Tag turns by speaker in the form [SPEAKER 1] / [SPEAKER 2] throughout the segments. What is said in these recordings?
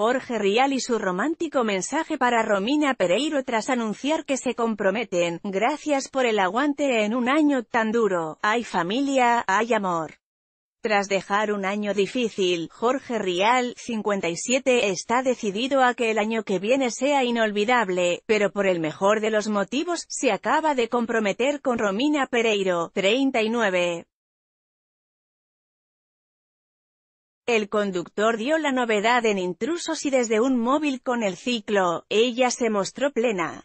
[SPEAKER 1] Jorge Rial y su romántico mensaje para Romina Pereiro tras anunciar que se comprometen, gracias por el aguante en un año tan duro, hay familia, hay amor. Tras dejar un año difícil, Jorge Rial, 57, está decidido a que el año que viene sea inolvidable, pero por el mejor de los motivos, se acaba de comprometer con Romina Pereiro, 39. El conductor dio la novedad en intrusos y desde un móvil con el ciclo, ella se mostró plena.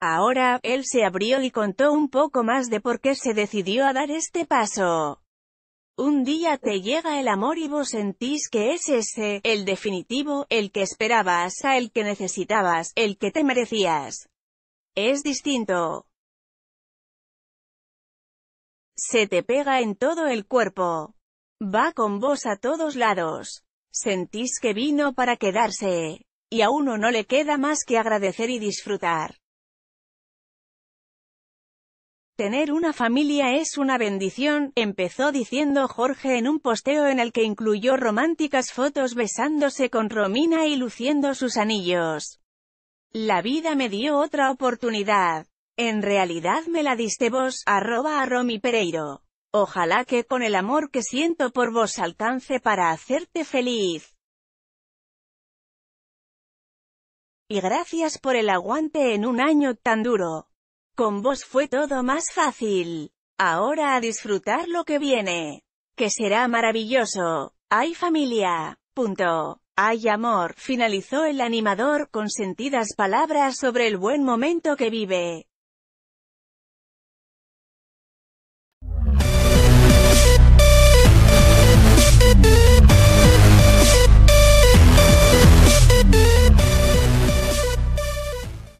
[SPEAKER 1] Ahora, él se abrió y contó un poco más de por qué se decidió a dar este paso. Un día te llega el amor y vos sentís que es ese, el definitivo, el que esperabas, a el que necesitabas, el que te merecías. Es distinto. Se te pega en todo el cuerpo. Va con vos a todos lados. Sentís que vino para quedarse. Y a uno no le queda más que agradecer y disfrutar. Tener una familia es una bendición, empezó diciendo Jorge en un posteo en el que incluyó románticas fotos besándose con Romina y luciendo sus anillos. La vida me dio otra oportunidad. En realidad me la diste vos, arroba a Romy Pereiro. Ojalá que con el amor que siento por vos alcance para hacerte feliz. Y gracias por el aguante en un año tan duro. Con vos fue todo más fácil. Ahora a disfrutar lo que viene. Que será maravilloso. Hay familia. Punto. Hay amor. Finalizó el animador con sentidas palabras sobre el buen momento que vive.